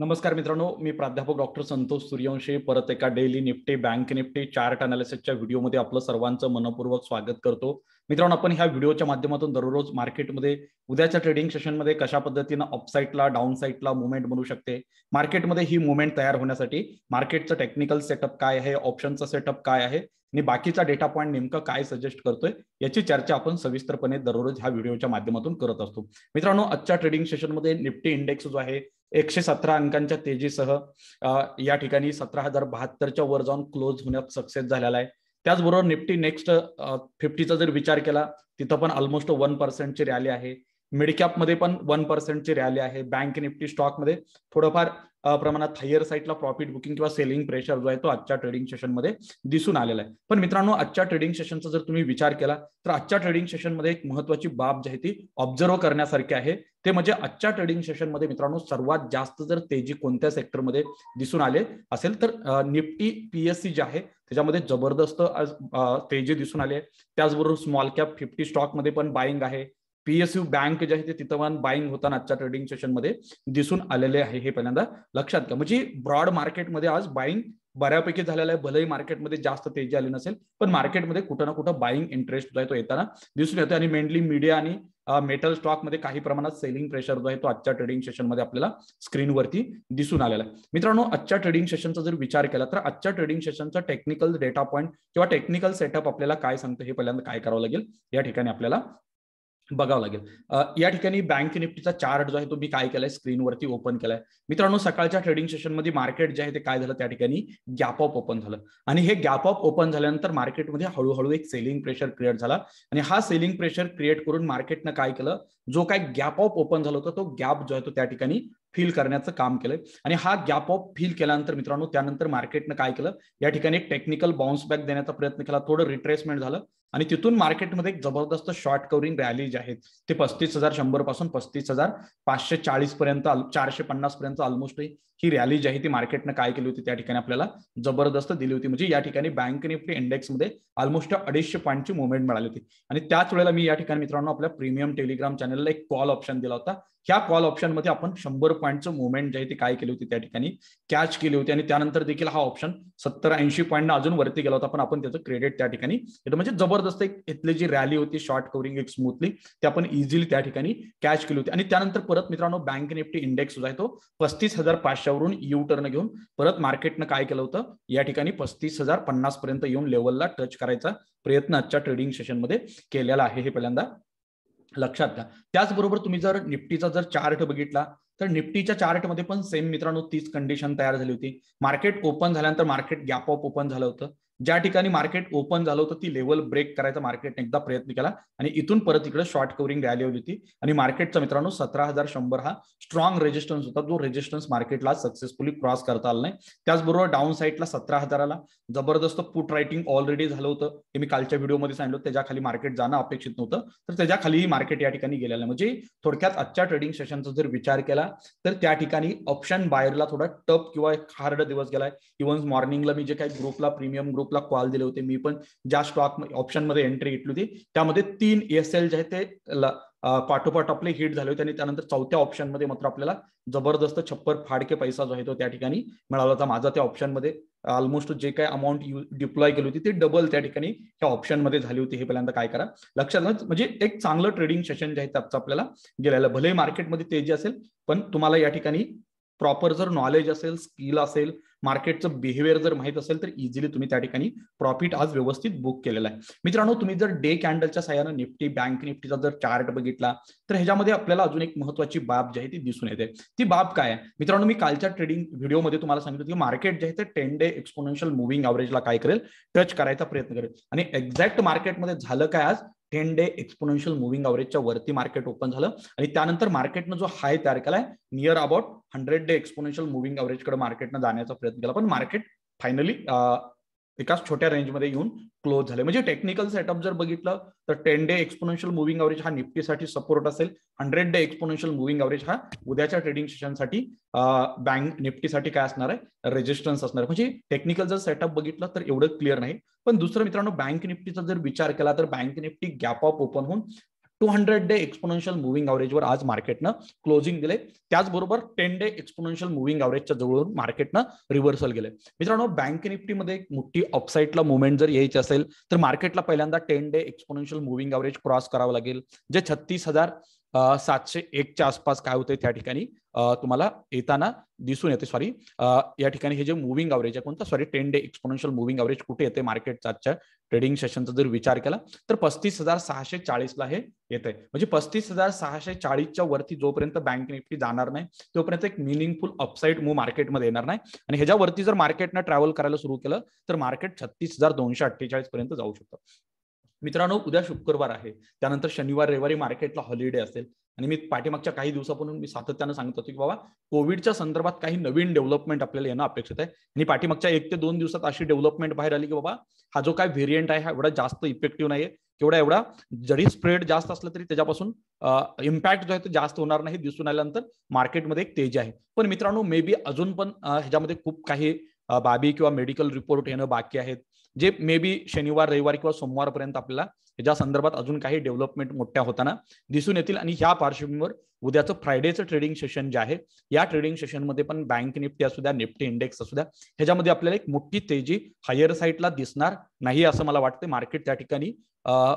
नमस्कार मित्रांनो मी प्राध्यापक डॉक्टर संतोष सूर्यवंशी परत एका daily Nifty bank Nifty chart अनालिसिसच्या व्हिडिओमध्ये आपलं सर्वांचं मनपूर्वक स्वागत करतो मित्रांनो आपण ह्या व्हिडिओच्या माध्यमातून दररोज मार्केटमध्ये उद्याच्या ट्रेडिंग सेशनमध्ये कशा पद्धतीनं अपसाईटला डाऊन साईटला मुवमेंट बनू शकते मार्केटमध्ये ही मुवमेंट तयार होण्यासाठी मार्केटचं टेक्निकल सेटअप काय आहे ऑप्शनचं सेटअप काय आहे आणि बाकीचा डेटा पॉईंट नेमकं काय सजेस्ट करतोय याची चर्चा आपण सविस्तरपणे दररोज ह्या व्हिडिओच्या माध्यमातून करत असतो मित्रांनो आजच्या ट्रेडिंग सेशनमध्ये निफ्टी इंडेक्स जो आहे एकशे सतरा अंकांच्या तेजीसह या ठिकाणी सतरा हजार बहात्तरच्या वर जाऊन क्लोज होण्यात सक्सेस झालेला आहे त्याचबरोबर निफ्टी नेक्स्ट फिफ्टीचा जर विचार केला तिथं पण ऑलमोस्ट वन पर्सेंटची रॅली आहे मिडकॅपमध्ये पण वन पर्सेंटची रॅली आहे बँक निफ्टी स्टॉकमध्ये थोडंफार प्रमाणात हायर साईडला प्रॉफिट बुकिंग किंवा सेलिंग प्रेशर जो आहे तो आजच्या ट्रेडिंग सेशनमध्ये दिसून आलेला आहे पण मित्रांनो आजच्या ट्रेडिंग सेशनचा जर तुम्ही विचार केला तर आजच्या ट्रेडिंग सेशनमध्ये एक महत्वाची बाब जी आहे ती ऑब्झर्व्ह करण्यासारखी आहे ते म्हणजे आजच्या ट्रेडिंग सेशनमध्ये मित्रांनो सर्वात जास्त जर तेजी कोणत्या सेक्टरमध्ये दिसून आले असेल तर निफ्टी पीएससी जे आहे त्याच्यामध्ये जबरदस्त तेजी दिसून आली आहे त्याचबरोबर स्मॉल कॅप फिफ्टी स्टॉकमध्ये पण बाईंग आहे पीएसयू बँक जे आहे ते तिथं बाईंग होताना आजच्या ट्रेडिंग सेशनमध्ये दिसून आलेले आहे हे पहिल्यांदा लक्षात घ्या म्हणजे ब्रॉड मार्केटमध्ये आज बाईंग बऱ्यापैकी झालेलं आहे भलेही मार्केटमध्ये जास्त तेजी आली नसेल पण मार्केटमध्ये कुठं ना कुठं बाईंग इंटरेस्ट जो आहे तो येताना दिसून येतो आणि मेनली मीडिया आणि मेटल स्टॉक मध्ये काही प्रमाणात सेलिंग प्रेशर जो आहे तो आजच्या ट्रेडिंग सेशनमध्ये आपल्याला स्क्रीनवरती दिसून आलेला आहे मित्रांनो आजच्या ट्रेडिंग सेशनचा जर विचार केला तर आजच्या ट्रेडिंग सेशनचा टेक्निकल डेटा पॉईंट किंवा टेक्निकल सेटअप आपल्याला काय सांगतं हे पहिल्यांदा काय करावं लागेल या ठिकाणी आपल्याला बघावं लागेल या ठिकाणी बँक निफ्टीचा चार्ट जो आहे तो मी काय केलाय स्क्रीनवरती ओपन केलाय मित्रांनो सकाळच्या ट्रेडिंग सेशनमध्ये मार्केट जे आहे ते काय झालं त्या ठिकाणी गॅप ऑफ ओपन झालं आणि हे गॅप ऑफ ओपन झाल्यानंतर मार्केटमध्ये हळूहळू एक सेलिंग प्रेशर क्रिएट झाला आणि हा सेलिंग प्रेशर क्रिएट करून मार्केटनं काय केलं जो काय गॅप ऑफ ओपन झाला होता तो गॅप जो आहे तो त्या ठिकाणी फील करण्याचं काम केलंय आणि हा गॅप ऑफ फील केल्यानंतर मित्रांनो त्यानंतर मार्केटनं काय केलं या ठिकाणी एक टेक्निकल बाउन्स बॅक देण्याचा प्रयत्न केला थोडं रिट्रेसमेंट झालं आणि तिथून मार्केटमध्ये एक जबरदस्त शॉर्ट कवरिंग रॅली जे आहेत ते पस्तीस हजार शंभर पासून पस्तीस हजार पाचशे चाळीस पर्यंत चारशे पन्नास पर्यंत ऑलमोस्ट ही रॅली जी आहे ती मार्केटनं काय केली होती त्या ठिकाणी आपल्याला जबरदस्त दिली होती म्हणजे या ठिकाणी बँक निफ्टी इंडेक्समध्ये ऑलमोस्ट अडीचशे पॉईंटची मुवमेंट मिळाली होती आणि त्याच वेळेला मी या ठिकाणी मित्रांनो आपल्या प्रीमियम टेलिग्राम चॅनलला एक कॉल ऑप्शन दिला होता ह्या कॉल ऑप्शनमध्ये आपण शंभर पॉईंटचं मुवमेंट जे आहे ते काय केली होती त्या ठिकाणी कॅच केली होती आणि त्यानंतर देखील हा ऑप्शन सत्तर ऐंशी पॉईंट अजून वरती गेला होता पण आपण त्याचं क्रेडिट त्या ठिकाणी म्हणजे जबरदस्त एक इथली जी रॅली होती शॉर्ट कवरिंग एक स्मूथली ते आपण इझिली त्या ठिकाणी कॅच केली होती आणि त्यानंतर परत मित्रांनो बँक निफ्टी इंडेक्स जो आहे तो पस्तीस हजार पाचशे त्याच्यावरून यू टर्न घेऊन परत मार्केटनं काय केलं होतं या ठिकाणी पस्तीस हजार पन्नास पर्यंत येऊन लेवलला टच करायचा प्रयत्न आजच्या ट्रेडिंग सेशन मध्ये केलेला आहे हे पहिल्यांदा लक्षात घ्या त्याचबरोबर तुम्ही जर निफ्टीचा जर चार्ट बघितला तर निफ्टीच्या चार्टमध्ये पण सेम मित्रांनो तीच कंडिशन तयार झाली होती मार्केट ओपन झाल्यानंतर मार्केट गॅप ऑफ ओपन झालं होतं ज्या ठिकाणी मार्केट ओपन झालं होतं ती लेवल ब्रेक करायचा मार्केटने एकदा प्रयत्न केला आणि इथून परत इकडे शॉर्ट कव्हरिंग रॅली होती होती आणि मार्केटचा मित्रांनो सतरा हजार शंभर हा स्ट्रॉंग रेजिस्टन्स होता जो रेजिस्टन्स मार्केटला सक्सेसफुली क्रॉस करता आला नाही त्याचबरोबर डाऊन साईडला सतरा हजाराला जबरदस्त पुट रायटिंग ऑलरेडी झालं होतं हे मी कालच्या व्हिडिओमध्ये सांगितलं त्याच्या खाली मार्केट जाणं अपेक्षित नव्हतं तर त्याच्या खालीही मार्केट या ठिकाणी गेलेलं म्हणजे थोडक्यात आजच्या ट्रेडिंग सेशनचा जर विचार केला तर त्या ठिकाणी ऑप्शन बायरला थोडा टप किंवा हार्ड दिवस गेलाय इव्हन मॉर्निंगला मी जे काही ग्रुपला प्रीमियम ग्रुप ग्रुपला कॉल दिले होते मी पण ज्या स्टॉक ऑप्शनमध्ये एंट्री घेतली होती त्यामध्ये तीन एस एल जे आहे ते पाठोपाठ आपले हिट झाले होते आणि त्यानंतर चौथ्या ऑप्शनमध्ये मात्र आपल्याला जबरदस्त छप्पर फाडके पैसा जो आहे तो त्या ठिकाणी मिळाला होता माझा त्या ऑप्शनमध्ये ऑलमोस्ट जे काही अमाऊंट डिप्लॉय केली होती ते डबल त्या ठिकाणी ऑप्शन ऑप्शनमध्ये झाली होती हे पहिल्यांदा काय करा लक्षात म्हणजे एक चांगलं ट्रेडिंग सेशन जे आहे त्याचं आपल्याला गेलेलं भले मार्केटमध्ये तेजी असेल पण तुम्हाला या ठिकाणी प्रॉपर जर नॉलेज असेल स्किल असेल मार्केटचं बिहेवियर जर माहीत असेल तर इझिली तुम्ही त्या ठिकाणी प्रॉफिट आज व्यवस्थित बुक केलेला आहे मित्रांनो तुम्ही जर डे कॅन्डलच्या सहाय्यानं निफ्टी बँक निफ्टीचा जर चार्ट बघितला तर ह्याच्यामध्ये आपल्याला अजून एक महत्वाची बाब जी आहे ती दिसून येते ती बाब काय आहे मित्रांनो मी कालच्या ट्रेडिंग व्हिडिओमध्ये तुम्हाला सांगितलं की मार्केट जे आहे ते टेन डे एक्सपोनेन्शियल मुव्हिंग एव्हरेजला काय करेल टच करायचा प्रयत्न करेल आणि एक्झॅक्ट मार्केटमध्ये झालं काय आज टेन डे एक्सपोनेन्शियल मुव्हिंग अवरेजच्या वरती मार्केट ओपन झालं आणि त्यानंतर मार्केटनं जो हाय तयार केलाय near about hundred day exponential moving अवरेजकडे मार्केटनं जाण्याचा प्रयत्न केला पण मार्केट फायनली एकाच छोट्या रेंजमध्ये येऊन क्लोज झाले म्हणजे टेक्निकल सेटअप जर बघितलं तर ten day exponential moving average हा निफ्टीसाठी सपोर्ट असेल hundred day exponential moving average हा उद्याच्या ट्रेडिंग सेशनसाठी बँक निफ्टीसाठी काय असणार आहे रेजिस्टन्स असणार म्हणजे टेक्निकल जर सेटअप बघितलं तर एवढं क्लिअर नाही पण दुसरं मित्रांनो बँक निफ्टीचा जर विचार केला तर bank Nifty gap off open होऊन two hundred day exponential moving एव्हरेजवर आज मार्केटनं क्लोजिंग दिले त्याचबरोबर टेन डे एक्सपोनेन्शियल मुव्हिंग एव्हरेजच्या जवळून मार्केटनं रिव्हर्सल गेले मित्रांनो बँक निफ्टीमध्ये एक मोठी अपसाईडला मुवमेंट जर यायची असेल तर मार्केटला पहिल्यांदा ten day exponential moving average cross करावं लागेल जे छत्तीस हजार सातशे एकच्या आसपास काय होते त्या ठिकाणी तुम्हाला येताना दिसून येते सॉरी या ठिकाणी हे जे मुव्हिंग अवरेज आहे कोणतं sorry ten day exponential moving average कुठे येते मार्केटचा आजच्या ट्रेडिंग सेशनचा जर विचार केला तर पस्तीस हजार सहाशे चाळीसला हे येते म्हणजे पस्तीस हजार सहाशे चाळीसच्या वरती जोपर्यंत बँक निफ्टी जाणार नाही तोपर्यंत एक मिनिंगफुल अपसाईड मूव मार्केटमध्ये येणार नाही आणि ह्याच्यावरती जर मार्केटनं ट्रॅव्हल करायला सुरू केलं तर मार्केट छत्तीस हजार दोनशे अठ्ठेचाळीस पर्यंत जाऊ शकतं मित्रांनो उद्या शुक्रवार आहे त्यानंतर शनिवार रविवारी मार्केटला हॉलिडे असेल आणि मी पाठीमागच्या काही दिवसापासून मी सातत्यानं सांगत होतो की बाबा कोविडच्या संदर्भात काही नवीन डेव्हलपमेंट आपल्याला येणं अपेक्षित आहे आणि पाठीमागच्या एक ते दोन दिवसात अशी डेव्हलपमेंट बाहेर आली की बाबा हा जो काय व्हेरियंट आहे हा एवढा जास्त इफेक्टिव्ह नाही केवढा एवढा जरी स्प्रेड जास्त असला तरी त्याच्यापासून इम्पॅक्ट जो आहे तो जास्त होणार नाही दिसून आल्यानंतर मार्केटमध्ये एक तेज आहे पण मित्रांनो मे बी अजून पण ह्याच्यामध्ये खूप काही बाबी किंवा मेडिकल रिपोर्ट येणं बाकी आहेत जे मे बी शनिवार रविवार किंवा सोमवारपर्यंत आपल्याला याच्या संदर्भात अजून काही डेव्हलपमेंट मोठ्या होताना दिसून येतील आणि ह्या पार्श्वभूमीवर उद्याचं फ्रायडेचं ट्रेडिंग सेशन जे आहे या ट्रेडिंग सेशनमध्ये पण बँक निफ्टी असू द्या निफ्टी इंडेक्स असू द्या ह्याच्यामध्ये आपल्याला एक मोठी तेजी हायर साईटला दिसणार नाही असं मला वाटतं मार्केट त्या ठिकाणी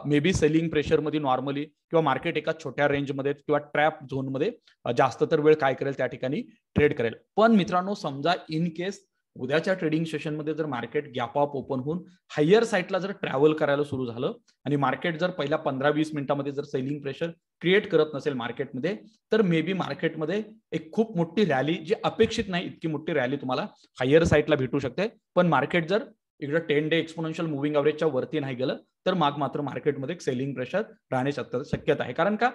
मे बी सेलिंग प्रेशरमध्ये नॉर्मली किंवा मार्केट एका छोट्या रेंजमध्ये किंवा ट्रॅप झोनमध्ये जास्त तर वेळ काय करेल त्या ठिकाणी ट्रेड करेल पण मित्रांनो समजा इन केस उद्याच्या ट्रेडिंग सेशनमध्ये जर मार्केट गॅप ऑफ ओपन होऊन हायर साईडला जर ट्रॅव्हल करायला सुरू झालं आणि मार्केट जर पहिल्या पंधरा वीस मिनिटांमध्ये जर सेलिंग प्रेशर क्रिएट करत नसेल मार्केटमध्ये तर मे बी मार्केटमध्ये एक खूप मोठी रॅली जी अपेक्षित नाही इतकी मोठी रॅली तुम्हाला हायर साईडला भेटू शकते पण मार्केट जर इकडे टेन डे एक्सपोनेन्शियल मुव्हिंग एव्हरेजच्या वरती नाही गेलं तर माग मात्र मार्केटमध्ये सेलिंग प्रेशर राहण्याची अत्यंत शक्यता आहे कारण का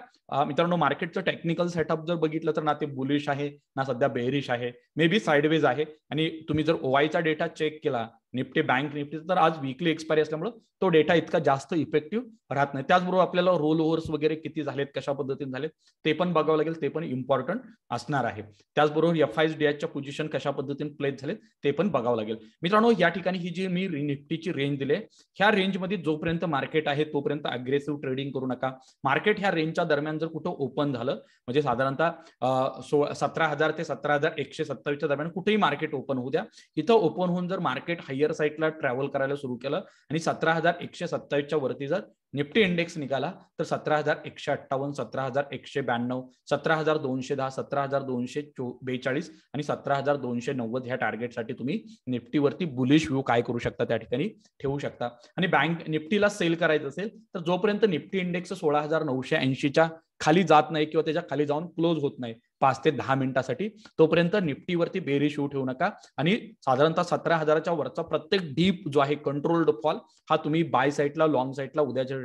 मित्रांनो मार्केटचं टेक्निकल सेटअप जर बघितलं तर ना ते बुलिश आहे ना सध्या बेरिश आहे मे बी साईडवेज आहे आणि तुम्ही जर ओवायचा डेटा चेक केला निफ्टी बँक निफ्टी तर आज वीकली एक्सपायरी असल्यामुळे तो डेटा इतका जास्त इफेक्टिव्ह राहत नाही त्याचबरोबर आपल्याला रोल ओव्हर्स वगैरे किती झालेत कशा पद्धतीने झालेत ते पण बघावं लागेल ते पण इम्पॉर्टंट असणार आहे त्याचबरोबर एफ आय डीएच्या पोझिशन कशा पद्धतीने प्लेस झालेत ते पण बघावं लागेल मित्रांनो या ठिकाणी ही जी मी निफ्टीची रेंज दिली ह्या रेंजमध्ये जोपर्यंत जोपर्यंत मार्केट आहे तोपर्यंत अग्रेसिव्ह ट्रेडिंग करू नका मार्केट ह्या रेंजच्या दरम्यान जर कुठं ओपन झालं म्हणजे साधारणतः सतरा हजार ते सतरा हजार एकशे सत्तावीसच्या दरम्यान कुठेही मार्केट ओपन होऊ द्या इथं ओपन होऊन जर मार्केट हायर साईटला ट्रॅव्हल करायला सुरू केलं आणि सतरा हजार एकशे सत्तावीसच्या वरती जर निफ्टी इंडेक्स निघाला तर सतरा हजार एकशे अठ्ठावन्न सतरा हजार एकशे ब्याण्णव सतरा हजार दोनशे दहा सतरा हजार दोनशे बेचाळीस आणि सतरा हजार दोनशे नव्वद ह्या टार्गेटसाठी तुम्ही निफ्टीवरती बुलिश व्ह्यू काय करू शकता त्या ठिकाणी ठेवू शकता आणि बँक निफ्टीला सेल करायचं असेल तर जोपर्यंत निफ्टी इंडेक्स सोळा हजार नऊशे ऐंशीच्या खाली जात नाही किंवा त्याच्या खाली जाऊन क्लोज होत नाही पाच ते दहा मिनिटासाठी तोपर्यंत निफ्टीवरती बेरी शू ठेवू नका आणि साधारणतः सतरा हजाराच्या वरचा प्रत्येक डीप जो आहे कंट्रोल्ड फॉल हा तुम्ही बाय साईडला लॉंग साईडला उद्याच्या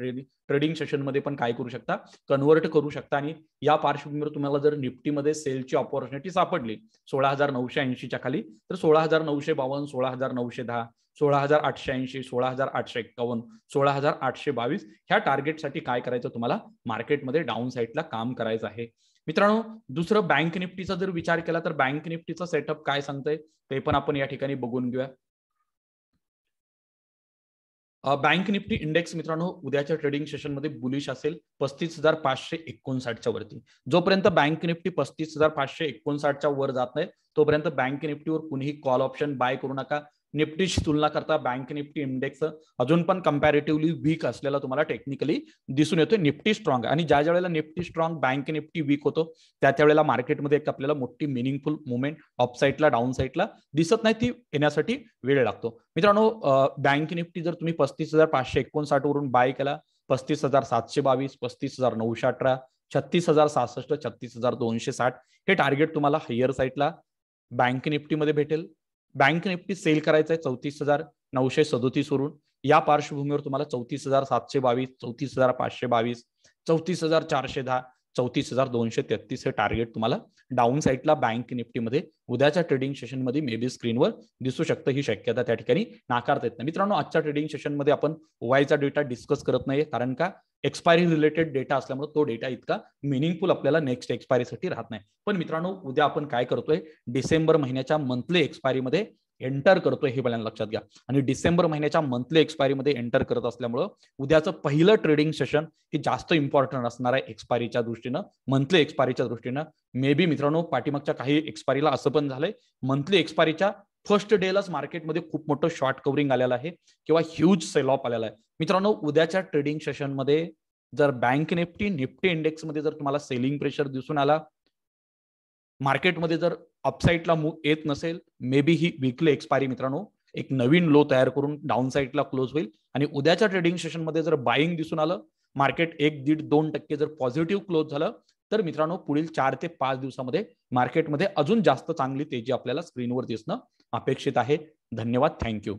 ट्रेडिंग सेशनमध्ये पण काय करू शकता कन्व्हर्ट करू शकता आणि या पार्श्वभूमीवर तुम्हाला जर निफ्टीमध्ये सेलची ऑपॉर्च्युनिटी सापडली सोळा हजार नऊशे ऐंशीच्या खाली तर सोळा हजार नऊशे बावन्न सोळा हजार नऊशे दहा सोळा हजार आठशे ऐंशी सोळा हजार आठशे एक्कावन्न सोळा हजार आठशे बावीस ह्या टार्गेटसाठी काय करायचं तुम्हाला मार्केटमध्ये डाऊन साईडला काम करायचं आहे मित्रांनो दुसरं बँक निफ्टीचा जर विचार केला तर बँक निफ्टीचा सेटअप काय सांगतंय ते पण आपण या ठिकाणी बघून घेऊया बँक निफ्टी इंडेक्स मित्रांनो उद्याच्या ट्रेडिंग सेशन मध्ये बुलिश असेल पस्तीस हजार पाचशे एकोणसाठच्या वरती जोपर्यंत बँक निफ्टी पस्तीस हजार पाचशे एकोणसाठच्या वर जात नाही तोपर्यंत बँक निफ्टीवर कुणीही कॉल ऑप्शन बाय करू नका निफ्टीची तुलना करता बँक निफ्टी इंडेक्स अजून पण कम्पॅरेटिव्हली वीक असलेला तुम्हाला टेक्निकली दिसून येतोय निफ्टी स्ट्रॉंग आणि ज्या ज्या वेळेला Nifty strong bank Nifty weak होतो त्या त्यावेळेला मार्केटमध्ये एक आपल्याला मोठी मिनिंगफुल मुवमेंट ऑफ साईडला डाऊन साईडला दिसत नाही ती येण्यासाठी वेळ लागतो मित्रांनो बँक निफ्टी जर तुम्ही पस्तीस हजार पाचशे एकोणसाठ वरून बाय केला पस्तीस हजार सातशे बावीस पस्तीस हजार नऊशे अठरा छत्तीस हजार सहासष्ट छत्तीस हजार दोनशे साठ हे टार्गेट तुम्हाला हायर साईडला बँक निफ्टीमध्ये भेटेल बँक निफ्टी सेल करायचं आहे चौतीस हजार नऊशे सदोतीस वरून या पार्श्वभूमीवर तुम्हाला चौतीस हजार सातशे बावीस चौतीस हजार पाचशे बावीस चौतीस हजार चारशे दहा चौतीस हजार दोनशे तेहतीस हे टार्गेट तुम्हाला डाऊन साईडला बँक निफ्टीमध्ये उद्याच्या ट्रेडिंग सेशनमध्ये मे बी स्क्रीनवर दिसू शकतं ही शक्यता त्या ठिकाणी नाकारता येत नाही मित्रांनो आजच्या ट्रेडिंग सेशनमध्ये आपण ओआयचा डेटा डिस्कस करत नाही कारण का एक्सपायरी रिलेटेड डेटा असल्यामुळे तो डेटा इतका मिनिंगफुल आपल्याला नेक्स्ट एक्सपायरीसाठी राहत नाही पण मित्रांनो उद्या आपण काय करतोय डिसेंबर महिन्याच्या मंथली एक्सपायरीमध्ये एंटर करतोय हे पहिल्यांदा लक्षात घ्या आणि डिसेंबर महिन्याच्या मंथली एक्सपायरीमध्ये एंटर करत असल्यामुळं उद्याचं पहिलं ट्रेडिंग सेशन हे जास्त इम्पॉर्टंट असणार आहे एक्सपायरीच्या दृष्टीनं मंथली एक्सपायरीच्या दृष्टीनं मे बी मित्रांनो पाठीमागच्या काही एक्सपायरीला असं पण झालंय मंथली एक्सपायरीच्या फर्स्ट डेलाच मार्केटमध्ये खूप मोठं शॉर्ट कवरिंग आलेलं आहे किंवा ह्यूज सेल ऑफ आलेला आहे मित्रांनो उद्याच्या ट्रेडिंग सेशनमध्ये जर बँक निफ्टी निफ्टी इंडेक्समध्ये जर तुम्हाला सेलिंग प्रेशर दिसून आला मार्केटमध्ये जर अपसाईडला मूव येत नसेल may be he weekly expiry मित्रांनो एक नवीन लो तयार करून डाऊन साईडला क्लोज होईल आणि उद्याच्या ट्रेडिंग सेशनमध्ये जर बाईंग दिसून आलं मार्केट एक दीड दोन टक्के जर पॉझिटिव्ह क्लोज झालं तर मित्रांनो पुढील चार ते पाच दिवसामध्ये मार्केटमध्ये अजून जास्त चांगली तेजी आपल्याला स्क्रीनवर दिसणं अपेक्षित आहे धन्यवाद थँक्यू